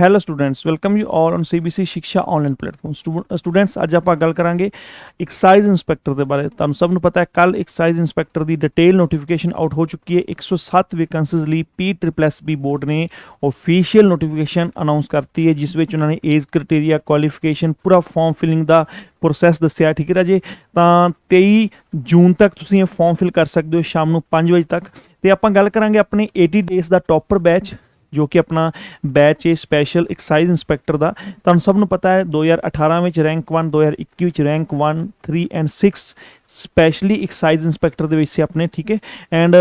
hello students welcome you all on CBC Sikhiya online platform students ਅੱਜ ਆਪਾਂ ਗੱਲ ਕਰਾਂਗੇ ਐਕਸਾਈਜ਼ ਇਨਸਪੈਕਟਰ ਦੇ ਬਾਰੇ ਤੁਹਾਨੂੰ ਸਭ ਨੂੰ ਪਤਾ ਹੈ ਕੱਲ ਐਕਸਾਈਜ਼ ਇਨਸਪੈਕਟਰ ਦੀ ਡਿਟੇਲ ਨੋਟੀਫਿਕੇਸ਼ਨ ਆਊਟ ਹੋ ਚੁੱਕੀ ਹੈ 107 ਵੈਕੈਂਸੀਜ਼ ਲਈ P triple S B board ਨੇ ਅਫੀਸ਼ੀਅਲ ਨੋਟੀਫਿਕੇਸ਼ਨ ਅਨਾਉਂਸ ਕਰਤੀ ਹੈ ਜਿਸ ਵਿੱਚ ਉਹਨਾਂ ਨੇ ਏਜ ਕ੍ਰਾਈਟੇਰੀਆ ਕੁਆਲੀਫਿਕੇਸ਼ਨ ਪੂਰਾ ਫਾਰਮ ਫਿਲਿੰਗ ਦਾ ਪ੍ਰੋਸੈਸ ਦੱਸਿਆ ਠੀਕ ਹੈ ਰਾਜੇ ਤਾਂ 23 ਜੂਨ ਤੱਕ ਤੁਸੀਂ ਇਹ ਫਾਰਮ ਫਿਲ ਕਰ ਸਕਦੇ ਹੋ ਸ਼ਾਮ ਨੂੰ 5 ਵਜੇ ਤੱਕ ਤੇ ਆਪਾਂ ਗੱਲ ਕਰਾਂਗੇ ਆਪਣੇ 80 ਡੇਜ਼ ਦਾ ਟੌਪਰ ਬੈਚ ਜੋ ਕਿ ਆਪਣਾ ਬੈਚ ਹੈ ਸਪੈਸ਼ਲ ਐਕਸਾਈਜ਼ ਇਨਸਪੈਕਟਰ ਦਾ ਤੁਹਾਨੂੰ ਸਭ ਨੂੰ ਪਤਾ ਹੈ 2018 ਵਿੱਚ ਰੈਂਕ 1 2021 ਵਿੱਚ rank 1 3 and 6 specially excise inspector ਦੇ ਵਿੱਚ ਸੀ ਆਪਣੇ ਠੀਕ ਹੈ ਐਂਡ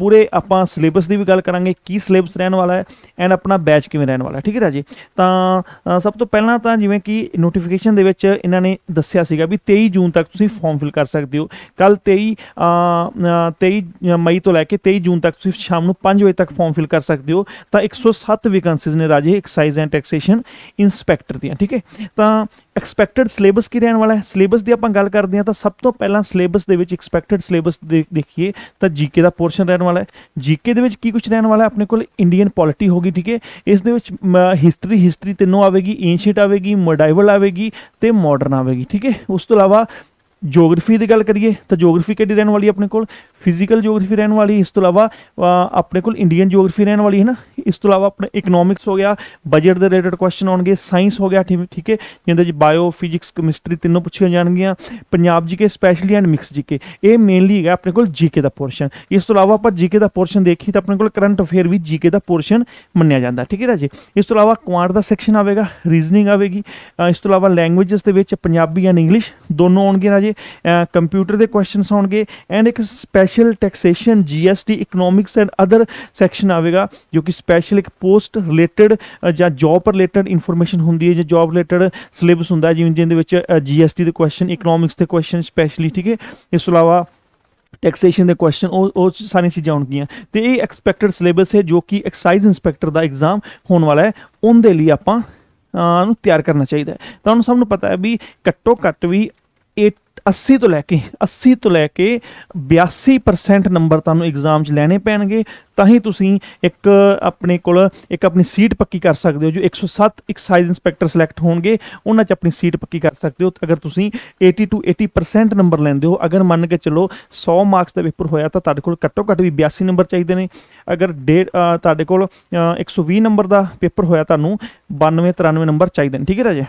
ਪੂਰੇ ਆਪਾਂ ਸਿਲੇਬਸ ਦੀ ਵੀ ਗੱਲ ਕਰਾਂਗੇ ਕੀ ਸਿਲੇਬਸ ਰਹਿਣ ਵਾਲਾ ਹੈ ਐਂਡ ਆਪਣਾ ਬੈਚ ਕਿਵੇਂ ਰਹਿਣ ਵਾਲਾ ਹੈ ਠੀਕ ਹੈ ਰਾਜੀ ਤਾਂ ਸਭ ਤੋਂ ਪਹਿਲਾਂ ਤਾਂ ਜਿਵੇਂ ਕਿ ਨੋਟੀਫਿਕੇਸ਼ਨ ਦੇ ਵਿੱਚ ਇਹਨਾਂ ਨੇ ਦੱਸਿਆ ਸੀਗਾ ਵੀ 23 ਜੂਨ ਤੱਕ ਤੁਸੀਂ ਫਾਰਮ ਫਿਲ ਕਰ ਸਕਦੇ ਹੋ ਕੱਲ 23 23 ਮਈ ਤੋਂ ਲੈ ਕੇ 23 ਜੂਨ ਤੱਕ ਤੁਸੀਂ ਸ਼ਾਮ ਨੂੰ 5 ਵਜੇ ਤੱਕ ਫਾਰਮ ਫਿਲ ਕਰ ਸਕਦੇ ਹੋ ਤਾਂ 107 ਵੈਕੈਂਸੀਜ਼ ਨੇ ਰਾਜੀ ਐਕਸਾਈਜ਼ ਐਂਡ ਟੈਕਸੇਸ਼ਨ ਇਨਸਪੈਕਟਰ ਦੀਆਂ ਠੀਕ ਹੈ ਤਾਂ ਐਕਸਪੈਕਟਡ ਸਿਲੇਬਸ ਕੀ ਰਹਿਣ ਵਾਲਾ ਹੈ ਸਿਲੇਬਸ ਦੀ ਆਪਾਂ ਗੱਲ ਕਰਦੇ ਹਾਂ ਤਾਂ ਸਭ ਤੋਂ ਪਹਿਲਾਂ ਸਿਲੇਬਸ ਦੇ ਵਿੱਚ ਐਕਸਪੈਕਟਡ ਸਿਲੇਬਸ ਦੇਖੀਏ ਤਾਂ ਜੀਕੇ ਦਾ ਪੋਰਸ਼ਨ ਰਹਿਣ ਵਾਲਾ ਹੈ ਜੀਕੇ ਦੇ ਵਿੱਚ ਕੀ ਕੁਝ ਰਹਿਣ ਵਾਲਾ ਹੈ ਆਪਣੇ ਕੋਲ ਇੰਡੀਅਨ ਪੋਲਿਟੀ ਹੋਗੀ ਠੀਕ ਹੈ ਇਸ ਦੇ ਵਿੱਚ ਹਿਸਟਰੀ ਹਿਸਟਰੀ ਤਿੰਨੋਂ ਆਵੇਗੀ ਐਂਸ਼ੀਅੰਟ ਆਵੇਗੀ ਮੋਡਾਈਵਲ ਆਵੇਗੀ ਤੇ ਮਾਡਰਨ ਆਵੇਗੀ ਠੀਕ ਹੈ ਉਸ ਤੋਂ ਇਲਾਵਾ ਜੀਓਗ੍ਰਾਫੀ ਦੀ ਗੱਲ ਕਰੀਏ ਤਾਂ ਜੀਓਗ੍ਰਾਫੀ ਕਿਹੜੀ ਰਹਿਣ ਵਾਲੀ ਆਪਣੇ ਕੋਲ ਫਿਜ਼ੀਕਲ ਜੀਓਗ੍ਰਾਫੀ ਰਹਿਣ ਵਾਲੀ ਇਸ ਤੋਂ ਇਲਾਵਾ ਆਪਣੇ ਕੋਲ ਇੰਡੀਅਨ ਜੀਓਗ੍ਰਾਫੀ ਰਹਿਣ ਵਾਲੀ ਹੈ ਨਾ ਇਸ ਤੋਂ ਇਲਾਵਾ ਆਪਣੇ ਇਕਨੋਮਿਕਸ ਹੋ ਗਿਆ ਬਜਟ ਦੇ ਰਿਲੇਟਡ ਕੁਐਸਚਨ ਆਉਣਗੇ ਸਾਇੰਸ ਹੋ ਗਿਆ ਠੀਕ ਹੈ ਜਿੰਦੇ ਵਿੱਚ ਬਾਇਓ ਫਿਜ਼ਿਕਸ ਕੈਮਿਸਟਰੀ ਤਿੰਨੋਂ ਪੁੱਛੀਆਂ ਜਾਣਗੀਆਂ Punjab GK specially and mix GK ਇਹ ਮੇਨਲੀ ਹੈਗਾ ਆਪਣੇ ਕੋਲ ਜੀਕੇ ਦਾ ਪੋਰਸ਼ਨ ਇਸ ਤੋਂ ਇਲਾਵਾ ਆਪਾਂ ਜੀਕੇ ਦਾ ਪੋਰਸ਼ਨ ਦੇਖੀ ਤਾਂ ਆਪਣੇ ਕੋਲ ਕਰੰਟ ਅਫੇਅਰ ਵੀ ਜੀਕੇ ਦਾ ਪੋਰਸ਼ਨ ਮੰਨਿਆ ਜਾਂਦਾ ਠੀਕ ਹੈ ਰਾਜੇ ਇਸ ਤੋਂ ਇਲਾਵਾ ਕੁਆਂਟ ਦਾ ਸੈਕਸ਼ਨ ਆਵੇਗਾ ਰੀਜ਼ਨਿੰਗ ਆਵੇਗੀ ਇਸ ਤੋਂ ਇਲਾਵਾ ਲੈਂਗੁਏਜਸ ਦੇ ਵਿੱਚ ਪੰਜਾਬੀ ਐਂਡ ਇੰਗਲਿਸ਼ ਦੋਨੋਂ ਆਉਣਗੇ ਰਾਜੇ ਕੰਪਿਊਟਰ ਦੇ ਕੁਐਸਚਨਸ ਆਉਣਗੇ ਐਂਡ ਇੱਕ special taxation GST economics and other section ਆਵੇਗਾ ਜੋ ਕਿ ਸਪੈਸ਼ਲ ਇੱਕ ਪੋਸਟ ਰਿਲੇਟਡ ਜਾਂ ਜੌਬ ਰਿਲੇਟਡ ਇਨਫੋਰਮੇਸ਼ਨ ਹੁੰਦੀ ਹੈ ਜਾਂ ਜੌਬ ਰਿਲੇਟਡ ਸਿਲੇਬਸ ਹੁੰਦਾ ਜਿਵੇਂ ਜਿੰਦੇ ਵਿੱਚ ਜੀਐਸਟੀ ਦੇ ਕੁਐਸਚਨ ਇਕਨੋਮਿਕਸ ਦੇ ਕੁਐਸਚਨ ਸਪੈਸ਼ਲੀ ਠੀਕ ਹੈ ਇਸ ਤੋਂ ਇਲਾਵਾ ਟੈਕਸੇਸ਼ਨ ਦੇ ਕੁਐਸਚਨ ਉਹ ਉਹ ਸਾਰੀਆਂ ਚੀਜ਼ਾਂ ਹੋਣਗੀਆਂ ਤੇ ਇਹ ਐਕਸਪੈਕਟਡ ਸਿਲੇਬਸ ਹੈ ਜੋ ਕਿ ਐਕਸਾਈਜ਼ ਇਨਸਪੈਕਟਰ ਦਾ ਐਗਜ਼ਾਮ ਹੋਣ ਵਾਲਾ ਹੈ ਉਹਦੇ ਲਈ ਆਪਾਂ ਨੂੰ ਤਿਆਰ ਕਰਨਾ ਚਾਹੀਦਾ ਹੈ ਤੁਹਾਨੂੰ ਸਭ ਨੂੰ ਪਤਾ ਹੈ ਵੀ ਘੱਟੋ ਘੱਟ ਵੀ 80 ਤੋਂ ਲੈ ਕੇ 80 ਤੋਂ ਲੈ ਕੇ 82% ਨੰਬਰ ਤੁਹਾਨੂੰ ਐਗਜ਼ਾਮ 'ਚ ਲੈਣੇ ਪੈਣਗੇ ਤਾਂ ਹੀ ਤੁਸੀਂ ਇੱਕ ਆਪਣੇ ਕੋਲ ਇੱਕ ਆਪਣੀ ਸੀਟ ਪੱਕੀ ਕਰ ਸਕਦੇ ਹੋ ਜੋ 107 ਐਕਸਾਈਜ਼ ਇਨਸਪੈਕਟਰ ਸਿਲੈਕਟ ਹੋਣਗੇ ਉਹਨਾਂ 'ਚ ਆਪਣੀ ਸੀਟ ਪੱਕੀ ਕਰ ਸਕਦੇ ਹੋ ਅਗਰ ਤੁਸੀਂ 80 ਤੋਂ 80% ਨੰਬਰ ਲੈਂਦੇ ਹੋ ਅਗਰ ਮੰਨ ਕੇ ਚੱਲੋ 100 ਮਾਰਕਸ ਦਾ ਪੇਪਰ ਹੋਇਆ ਤਾਂ ਤੁਹਾਡੇ ਕੋਲ ਘੱਟੋ ਘੱਟ ਵੀ 82 ਨੰਬਰ ਚਾਹੀਦੇ ਨੇ ਅਗਰ ਤੁਹਾਡੇ ਕੋਲ 120 ਨੰਬਰ ਦਾ ਪੇਪਰ ਹੋਇਆ ਤੁਹਾਨੂੰ 92 93 ਨੰਬਰ ਚਾਹੀਦੇ ਨੇ ਠੀਕ ਹੈ ਰਾਜੇ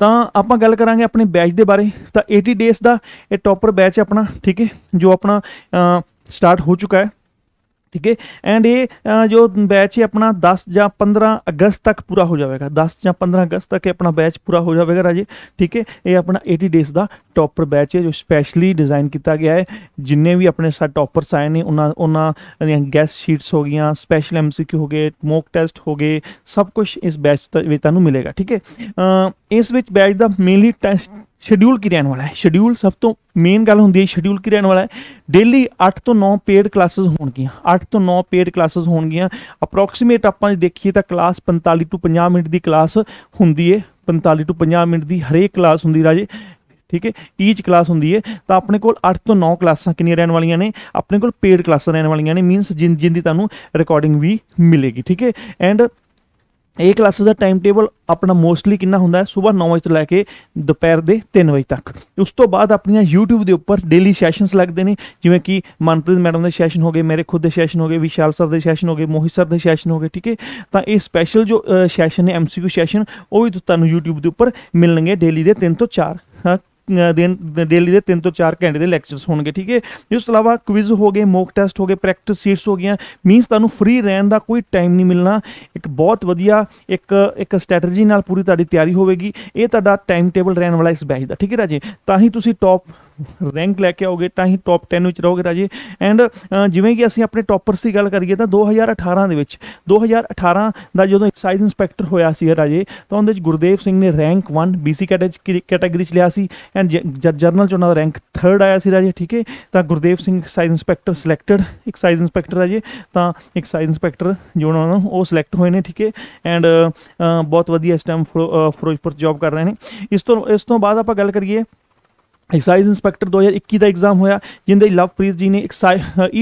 ਤਾਂ ਆਪਾਂ ਗੱਲ ਕਰਾਂਗੇ ਆਪਣੇ ਬੈਚ ਦੇ ਬਾਰੇ ਤਾਂ 80 ਡੇਸ ਦਾ ਇਹ ਟੌਪਰ ਬੈਚ ਆਪਣਾ ਠੀਕ ਹੈ ਜੋ ਆਪਣਾ ਸਟਾਰਟ ਹੋ ਚੁੱਕਾ ਹੈ ਠੀਕ ਹੈ ਐਂਡ ਇਹ ਜੋ ਬੈਚ ਹੈ ਆਪਣਾ 10 ਜਾਂ 15 ਅਗਸਤ ਤੱਕ ਪੂਰਾ ਹੋ ਜਾਵੇਗਾ 10 ਜਾਂ 15 ਅਗਸਤ ਤੱਕ ਆਪਣਾ ਬੈਚ ਪੂਰਾ ਹੋ ਜਾਵੇਗਾ ਰਾਜੇ ਠੀਕ ਹੈ ਇਹ ਆਪਣਾ 80 ਡੇਜ਼ ਦਾ ਟੌਪਰ ਬੈਚ ਹੈ ਜੋ ਸਪੈਸ਼ਲੀ ਡਿਜ਼ਾਈਨ ਕੀਤਾ ਗਿਆ ਹੈ ਜਿੰਨੇ ਵੀ ਆਪਣੇ ਸਾਰੇ ਟੌਪਰਸ ਆਏ ਨੇ ਉਹਨਾਂ ਉਹਨਾਂ ਦੀਆਂ ਗੈਸ ਸ਼ੀਟਸ ਹੋ ਗਈਆਂ ਸਪੈਸ਼ਲ ਐਮਸੀਕਿਊ ਹੋ ਗਏ ਮੌਕ ਟੈਸਟ ਹੋ ਗਏ ਸਭ ਕੁਝ ਇਸ ਬੈਚ ਵਿੱਚ ਤੁਹਾਨੂੰ ਮਿਲੇਗਾ ਠੀਕ ਹੈ ਇਸ ਵਿੱਚ ਬੈਚ ਦਾ ਮੇਨਲੀ ਟੈਸਟ ਸ਼ਡਿਊਲ ਕੀ ਰਹਿਣ ਵਾਲਾ ਹੈ ਸ਼ਡਿਊਲ ਸਭ ਤੋਂ ਮੇਨ ਗੱਲ ਹੁੰਦੀ ਹੈ ਸ਼ਡਿਊਲ ਕੀ ਰਹਿਣ ਵਾਲਾ ਹੈ ਡੇਲੀ 8 ਤੋਂ 9 ਪੇਡ ਕਲਾਸਸ ਹੋਣਗੀਆਂ 8 ਤੋਂ 9 ਪੇਡ ਕਲਾਸਸ ਹੋਣਗੀਆਂ ਅਪਰੋਕਸੀਮੇਟ ਆਪਾਂ ਜੇ ਦੇਖੀਏ ਤਾਂ ਕਲਾਸ 45 ਤੋਂ 50 ਮਿੰਟ ਦੀ ਕਲਾਸ ਹੁੰਦੀ ਹੈ 45 ਤੋਂ 50 ਮਿੰਟ ਦੀ ਹਰੇਕ ਕਲਾਸ ਹੁੰਦੀ ਰਾਜੇ ਠੀਕ ਹੈ ਈਚ ਕਲਾਸ ਹੁੰਦੀ ਹੈ ਤਾਂ ਆਪਣੇ ਕੋਲ 8 ਤੋਂ 9 ਕਲਾਸਾਂ ਕਿੰਨੀਆਂ ਰਹਿਣ ਵਾਲੀਆਂ ਨੇ ਆਪਣੇ ਕੋਲ ਪੇਡ ਕਲਾਸਾਂ ਰਹਿਣ ਵਾਲੀਆਂ ਨੇ ਮੀਨਸ ਜਿੰਦੀ ਤੁਹਾਨੂੰ ਰਿਕਾਰਡਿੰਗ ਵੀ ਮਿਲੇਗੀ ਠੀਕ ਹੈ ਐਂਡ ਇਹ ਕਲਾਸਾਂ ਦਾ ਟਾਈਮ ਟੇਬਲ ਆਪਣਾ ਮੋਸਟਲੀ ਕਿੰਨਾ ਹੁੰਦਾ ਹੈ ਸਵੇਰ 9 ਵਜੇ ਤੋਂ ਲੈ ਕੇ ਦੁਪਹਿਰ ਦੇ 3 ਵਜੇ ਤੱਕ ਉਸ ਤੋਂ ਬਾਅਦ ਆਪਣੀਆਂ YouTube ਦੇ ਉੱਪਰ ਡੇਲੀ ਸੈਸ਼ਨਸ ਲੱਗਦੇ ਨੇ ਜਿਵੇਂ ਕਿ ਮਨਪ੍ਰੀਤ ਮੈਡਮ ਦੇ ਸੈਸ਼ਨ ਹੋ ਗਏ ਮੇਰੇ ਖੁਦ ਦੇ ਸੈਸ਼ਨ ਹੋ ਗਏ ਵਿਸ਼ਾਲ ਸਰ ਦੇ ਸੈਸ਼ਨ ਹੋ ਗਏ ਮੋਹਿਤ ਸਰ ਦੇ ਸੈਸ਼ਨ ਹੋ ਗਏ ਠੀਕ ਹੈ ਤਾਂ ਇਹ ਸਪੈਸ਼ਲ ਜੋ ਸੈਸ਼ਨ ਨੇ MCQ ਸੈਸ਼ਨ ਉਹ ਵੀ ਤੁਹਾਨੂੰ YouTube ਦੇ ਉੱਪਰ ਮਿਲਣਗੇ ਡੇਲੀ ਦੇ 3 ਤੋਂ 4 ਦਿਨ ਡੇਲੀ ਦੇ 3 ਤੋਂ 4 ਘੰਟੇ ਦੇ ਲੈਕਚਰਸ ਹੋਣਗੇ ਠੀਕ ਹੈ ਇਸ ਤੋਂ ਇਲਾਵਾ ਕੁਇਜ਼ ਹੋ ਗਏ ਮੌਕ ਟੈਸਟ ਹੋ ਗਏ ਪ੍ਰੈਕਟਿਸ ਸੀਟਸ ਹੋ ਗਈਆਂ ਮੀਨਸ ਤੁਹਾਨੂੰ ਫ੍ਰੀ ਰਹਿਣ ਦਾ ਕੋਈ ਟਾਈਮ ਨਹੀਂ ਮਿਲਣਾ ਇੱਕ ਬਹੁਤ ਵਧੀਆ ਇੱਕ ਇੱਕ ਸਟ੍ਰੈਟਜੀ ਨਾਲ ਪੂਰੀ ਤੁਹਾਡੀ ਤਿਆਰੀ ਹੋਵੇਗੀ ਇਹ ਤੁਹਾਡਾ ਟਾਈਮ ਟੇਬਲ ਰਹਿਣ ਵਾਲਾ ਇਸ ਬੈਚ ਦਾ ਠੀਕ ਹੈ ਰਾਜੇ ਤਾਂ ਹੀ ਤੁਸੀਂ ਟੌਪ ਰੈਂਕ ਲੈ ਕੇ ਆਓਗੇ ਤਾਂ ਹੀ ਟੌਪ 10 ਵਿੱਚ ਰਹੋਗੇ ਰਾਜੇ ਐਂਡ ਜਿਵੇਂ ਕਿ ਅਸੀਂ ਆਪਣੇ ਟੌਪਰਸ ਦੀ ਗੱਲ ਕਰੀਏ ਤਾਂ 2018 ਦੇ ਵਿੱਚ 2018 ਦਾ ਜਦੋਂ ਐਕਸਾਈਜ਼ ਇਨਸਪੈਕਟਰ ਹੋਇਆ ਸੀ ਰਾਜੇ ਤਾਂ ਉਹਦੇ ਵਿੱਚ ਗੁਰਦੇਵ ਸਿੰਘ ਨੇ ਰੈਂਕ 1 BC ਕੈਟਾਗਰੀ ਚ ਲਿਆ ਸੀ ਐਂਡ ਜਰਨਲ ਚ ਉਹਨਾਂ ਦਾ ਰੈਂਕ 3rd ਆਇਆ ਸੀ ਰਾਜੇ ਠੀਕ ਹੈ ਤਾਂ Gurdev Singh excise inspector selected excise inspector ਰਾਜੇ ਤਾਂ ਐਕਸਾਈਜ਼ ਇਨਸਪੈਕਟਰ ਜੋ ਉਹਨਾਂ ਨੂੰ ਉਹ ਸਿਲੈਕਟ ਹੋਏ ਨੇ ਠੀਕ ਹੈ ਐਂਡ ਬਹੁਤ ਵਧੀਆ ਇਸ ਟਾਈਮ ਫਿਰੋਜ਼ਪੁਰ ਜੌਬ ਕਰ ਰਹੇ ਨੇ ਇਸ ਤੋਂ ਇਸ ਤੋਂ ਬਾਅਦ ਆਪਾਂ ਗੱਲ ਕਰੀਏ ਐਕਸਾਈਜ਼ ਇੰਸਪੈਕਟਰ 2021 ਦਾ ਐਗਜ਼ਾਮ ਹੋਇਆ ਜਿੰਦੇ ਲਵਪ੍ਰੀਤ ਜੀ ਨੇ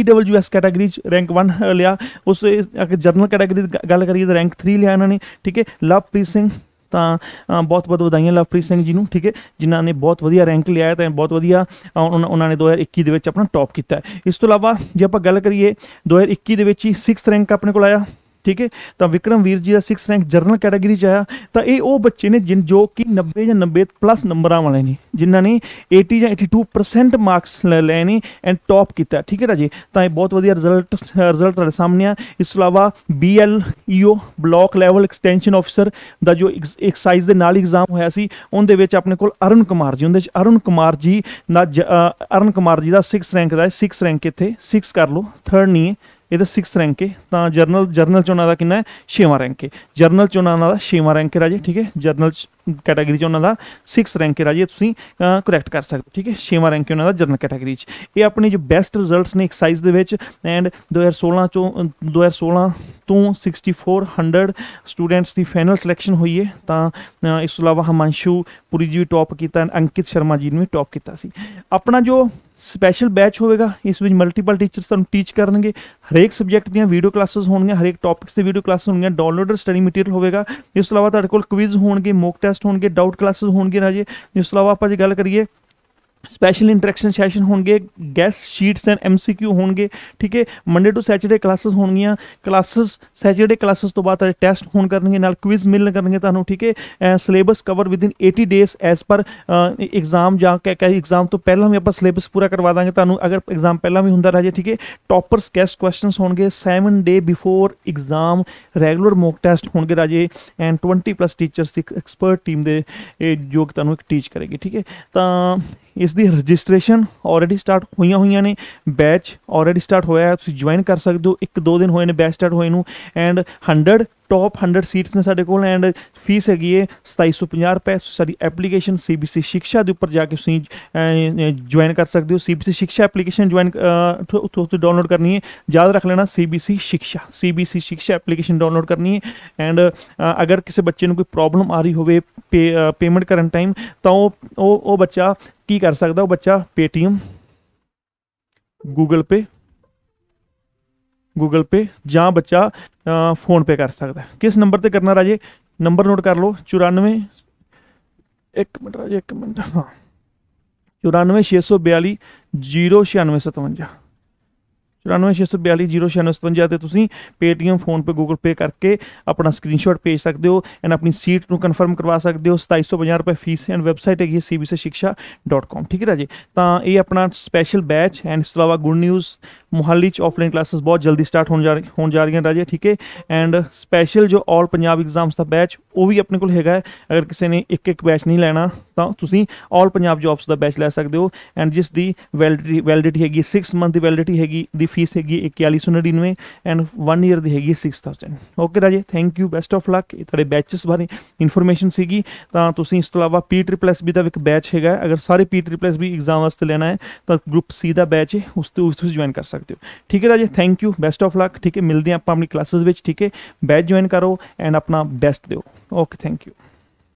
ਈਡਬਲਯੂਐਸ ਕੈਟਾਗਰੀ e ਚ ਰੈਂਕ 1 ਲਿਆ ਉਸ ਅਗਰ ਜਨਰਲ ਕੈਟਾਗਰੀ ਦੀ ਗੱਲ ਕਰੀਏ ਤਾਂ ਰੈਂਕ 3 ਲਿਆ ਇਹਨਾਂ ਨੇ ਠੀਕ ਹੈ ਲਵਪ੍ਰੀਤ ਸਿੰਘ ਤਾਂ ਬਹੁਤ ਬਹੁਤ ਵਧਾਈਆਂ ਲਵਪ੍ਰੀਤ ਸਿੰਘ ਜੀ ਨੂੰ ਠੀਕ ਹੈ ਜਿਨ੍ਹਾਂ ਨੇ ਬਹੁਤ ਵਧੀਆ ਰੈਂਕ ਲਿਆ ਹੈ ਤਾਂ ਬਹੁਤ ਵਧੀਆ ਉਹਨਾਂ ਨੇ 2021 ਦੇ ਵਿੱਚ ਆਪਣਾ ਟੌਪ ਕੀਤਾ ਇਸ ਤੋਂ ਇਲਾਵਾ ਜੇ ਆਪਾਂ ਗੱਲ ਕਰੀਏ 2021 ਦੇ ਵਿੱਚ ਹੀ 6th ਰੈਂਕ ਆਪਣੇ ਕੋਲ ਆਇਆ ਠੀਕ ਹੈ ਤਾਂ ਵਿਕਰਮਵੀਰ ਜੀ ਦਾ 6th ਰੈਂਕ ਜਰਨਲ ਕੈਟਾਗਰੀ ਚ ਆਇਆ ਤਾਂ ਇਹ ਉਹ ਬੱਚੇ ਨੇ ਜਿਨ ਜੋ ਕਿ 90 ਜਾਂ 90 ਪਲੱਸ ਨੰਬਰਾਂ ਵਾਲੇ ਨੇ ਜਿਨ੍ਹਾਂ ਨੇ 80 ਜਾਂ 82% ਮਾਰਕਸ ਲਏ ਨੇ ਐਂਡ ਟੌਪ ਕੀਤਾ ਠੀਕ ਹੈ ਰਾਜੀ ਤਾਂ ਇਹ ਬਹੁਤ ਵਧੀਆ ਰਿਜ਼ਲਟ ਰਿਜ਼ਲਟ ਤੁਹਾਡੇ ਸਾਹਮਣੇ ਆ ਇਸ ਤੋਂ ਇਲਾਵਾ BL EO block level extension officer ਦਾ ਜੋ ਐਕਸਾਈਜ਼ ਦੇ ਨਾਲ ਐਗਜ਼ਾਮ ਹੋਇਆ ਸੀ ਉਹਦੇ ਵਿੱਚ ਆਪਣੇ ਕੋਲ ਅਰੁਣ ਕੁਮਾਰ ਜੀ ਉਹਦੇ ਵਿੱਚ ਅਰੁਣ ਕੁਮਾਰ ਜੀ ਨਾ ਅਰੁਣ ਕੁਮਾਰ ਜੀ ਦਾ 6th ਰੈਂਕ ਦਾ 6th ਰੈਂਕ ਇੱਥੇ 6 ਕਰ ਲਓ 3rd ਨਹੀਂ ਇਹਦਾ 6th ਰੈਂਕ ਹੈ ਤਾਂ ਜਰਨਲ ਜਰਨਲ ਚ ਉਹਨਾਂ ਦਾ ਕਿੰਨਾ ਹੈ 6ਵਾਂ ਰੈਂਕ ਹੈ ਜਰਨਲ ਚ ਉਹਨਾਂ ਦਾ 6ਵਾਂ ਰੈਂਕ ਹੈ ਰਾਜੇ ਠੀਕ ਹੈ ਜਰਨਲ ਕੈਟਾਗਰੀ ਚ ਉਹਨਾਂ ਦਾ 6th ਰੈਂਕ ਹੈ ਰਾਜੇ ਤੁਸੀਂ ਕਰੈਕਟ ਕਰ ਸਕਦੇ ਠੀਕ ਹੈ 6ਵਾਂ ਰੈਂਕ ਹੈ ਉਹਨਾਂ ਦਾ ਜਰਨਲ ਕੈਟਾਗਰੀ ਚ ਇਹ ਆਪਣੇ ਜੋ ਬੈਸਟ ਰਿਜ਼ਲਟਸ ਨੇ ਐਕਸਾਈਜ਼ ਦੇ ਵਿੱਚ ਐਂਡ 2016 ਚੋਂ 2016 ਤੋਂ 6400 ਸਟੂਡੈਂਟਸ ਦੀ ਫਾਈਨਲ ਸਿਲੈਕਸ਼ਨ ਹੋਈ ਹੈ ਤਾਂ ਇਸ ਤੋਂ ਇਲਾਵਾ ਹਮਾਂਸ਼ੂ ਪੁਰੀ ਜੀ ਵੀ ਟੌਪ ਕੀਤਾ ਅੰਕਿਤ ਸ਼ਰਮਾ ਜੀ ਨੇ ਵੀ ਟੌਪ ਕੀਤਾ ਸੀ ਆਪਣਾ ਜੋ ਸਪੈਸ਼ਲ ਬੈਚ ਹੋਵੇਗਾ ਇਸ ਵਿੱਚ ਮਲਟੀਪਲ ਟੀਚਰਸ ਤੁਹਾਨੂੰ ਟੀਚ ਕਰਨਗੇ ਹਰੇਕ ਸਬਜੈਕਟ ਦੀਆਂ ਵੀਡੀਓ ਕਲਾਸਸ ਹੋਣਗੀਆਂ ਹਰੇਕ ਟੌਪਿਕਸ ਦੀ ਵੀਡੀਓ ਕਲਾਸ ਹੋਣਗੀਆਂ ਡਾਊਨਲੋਡਡ ਸਟੱਡੀ ਮਟੀਰੀਅਲ ਹੋਵੇਗਾ ਇਸ ਤੋਂ ਇਲਾਵਾ ਤੁਹਾਡੇ ਕੋਲ ਕੁਇਜ਼ ਹੋਣਗੇ ਮੌਕ ਟੈਸਟ ਹੋਣਗੇ ਡਾਊਟ ਕਲਾਸਸ ਹੋਣਗੇ ਰਾਜੇ ਇਸ ਤੋਂ ਇਲਾਵਾ ਆਪਾਂ ਜੇ ਗੱਲ ਕਰੀਏ ਸਪੈਸ਼ਲ ਇੰਟਰੈਕਸ਼ਨ ਸੈਸ਼ਨ ਹੋਣਗੇ ਗੈਸ ਸ਼ੀਟਸ ਐਂਡ ਐਮਸੀਕਿਊ ਹੋਣਗੇ ਠੀਕ ਹੈ ਮੰਡੇ ਟੂ ਸੈਚਰਡੇ ਕਲਾਸਸ ਹੋਣਗੀਆਂ ਕਲਾਸਸ ਸੈਚਰਡੇ ਕਲਾਸਸ ਤੋਂ ਬਾਅਦ ਟੈਸਟ ਹੋਣ ਕਰਨਗੇ ਨਾਲ ਕੁਇਜ਼ ਮਿਲਣ ਕਰਨਗੇ ਤੁਹਾਨੂੰ ਠੀਕ ਹੈ syllabus cover with in 80 days as per exam ਜਾਂ ਕਹਿ ਕਹਿ ਐਗਜ਼ਾਮ ਤੋਂ ਪਹਿਲਾਂ ਵੀ ਆਪਾਂ ਸਿਲੇਬਸ ਪੂਰਾ ਕਰਵਾ ਦਾਂਗੇ ਤੁਹਾਨੂੰ ਅਗਰ ਐਗਜ਼ਾਮ ਪਹਿਲਾਂ ਵੀ ਹੁੰਦਾ ਰਹੇ ਠੀਕ ਹੈ ਟਾਪਰਸ ਕੈਸ ਕੁਐਸਚਨਸ ਹੋਣਗੇ 7 day before exam regular mock test ਹੋਣਗੇ ਰਾਜੇ ਐਂਡ 20 ਪਲੱਸ ਟੀਚਰਸ ਦੀ ਐਕਸਪਰਟ ਟੀਮ ਦੇ ਜੋ ਕਿ ਤੁਹਾਨੂੰ ਟੀਚ ਕਰੇਗੀ ਠੀਕ ਹੈ ਤਾਂ ਇਸ ਦੀ ਰਜਿਸਟ੍ਰੇਸ਼ਨ ਆਲਰੇਡੀ ਸਟਾਰਟ ਹੋਈਆਂ ਹੋਈਆਂ ਨੇ ਬੈਚ ਆਲਰੇਡੀ ਸਟਾਰਟ ਹੋਇਆ ਹੈ ਤੁਸੀਂ ਜੁਆਇਨ ਕਰ ਸਕਦੇ ਹੋ 1-2 ਦਿਨ ਹੋਏ ਨੇ ਬੈਚ ਸਟਾਰਟ ਹੋਏ ਨੂੰ ਐਂਡ 100 ਟੌਪ 100 ਸੀਟਸ ਨੇ ਸਾਡੇ ਕੋਲ ਐਂਡ ਫੀਸ ਹੈਗੀ ਹੈ 2750 ਰੁਪਏ ਸਾਡੀ ਐਪਲੀਕੇਸ਼ਨ ਸੀਬੀਸੀ ਸਿੱਖਿਆ ਦੇ ਉੱਪਰ ਜਾ ਕੇ ਤੁਸੀਂ ਜੁਆਇਨ ਕਰ ਸਕਦੇ ਹੋ ਸੀਬੀਸੀ ਸਿੱਖਿਆ ਐਪਲੀਕੇਸ਼ਨ ਜੁਆਇਨ ਉੱਥੋਂ ਤੋਂ ਡਾਊਨਲੋਡ ਕਰਨੀ ਹੈ ਯਾਦ ਰੱਖ ਲੈਣਾ ਸੀਬੀਸੀ ਸਿੱਖਿਆ ਸੀਬੀਸੀ ਸਿੱਖਿਆ ਐਪਲੀਕੇਸ਼ਨ ਡਾਊਨਲੋਡ ਕਰਨੀ ਹੈ ਐਂਡ ਅਗਰ ਕਿਸੇ ਬੱਚੇ ਨੂੰ ਕੋਈ ਪ੍ਰੋਬਲਮ ਆ ਰਹੀ ਹੋਵੇ ਪੇਮੈਂਟ ਕਰਨ ਟਾਈਮ ਤਾਂ ਉਹ ਉਹ ਬੱਚਾ ਕੀ ਕਰ ਸਕਦਾ ਉਹ ਬੱਚਾ Paytm Google Pay Google pay ਜਾਂ ਬੱਚਾ ਫੋਨ ਪੇ ਕਰ ਸਕਦਾ ਕਿਸ ਨੰਬਰ ਤੇ ਕਰਨਾ ਰਾਜੇ ਨੰਬਰ ਨੋਟ ਕਰ ਲਓ 94 1 ਮਿੰਟ ਰਾਜੇ 1 ਮਿੰਟ ਹਾਂ 94642 0952 9462409657 ਤੇ ਤੁਸੀਂ Paytm PhonePe Google Pay ਕਰਕੇ ਆਪਣਾ ਸਕਰੀਨਸ਼ਾਟ ਭੇਜ ਸਕਦੇ ਹੋ ਐਂਡ ਆਪਣੀ ਸੀਟ ਨੂੰ ਕਨਫਰਮ ਕਰਵਾ ਸਕਦੇ ਹੋ 2750 ਰੁਪਏ ਫੀਸ ਐਂਡ ਵੈਬਸਾਈਟ ਹੈਗੀ cbcshiksha.com ਠੀਕ ਹੈ ਰਾਜੇ ਤਾਂ ਇਹ ਆਪਣਾ ਸਪੈਸ਼ਲ ਬੈਚ ਐਂਡ ਇਸ ਤੋਂ ਇਲਾਵਾ good news Mohali offline classes बहुत जल्दी स्टार्ट हो जा हो जा रही राजे ठीक है एंड स्पैशल जो ऑल पंजाब एग्जाम्स का बैच वो भी अपने को है अगर किसी ने एक एक बैच नहीं लैना तो तुम ऑल पाब जॉब्स का बैच लै सकते हो एंड जिस की वैलिडिटी वैलिडिटी हैगी सिक्स मंथ की वैलिडिटी हैगी द फीस हैगी इक्याली सौ नड़िनवे एंड वन ईयर की हैगी सिक्स थाउजेंड ओके राजे thank you best of luck ये बैचस बारे इनफोरमेन सी तो इस अलावा पी ट्री प्लस बी का एक बैच है अगर सारे पी ट्री प्लस बी एग्जाम वास्ते लेना है तो ग्रुप सी का बैच है उस ज्वाइन कर सकते ਸਕਦੇ ਹੋ ਠੀਕ ਹੈ ਜੀ thank you best of luck ਠੀਕ ਹੈ ਮਿਲਦੇ ਆਪਾਂ ਆਪਣੀ ਕਲਾਸਿਸ ਵਿੱਚ ਠੀਕ ਹੈ ਬੈਚ ਜੁਆਇਨ ਕਰੋ ਐਂਡ ਆਪਣਾ ਬੈਸਟ ਦਿਓ ਓਕੇ ਥੈਂਕ ਯੂ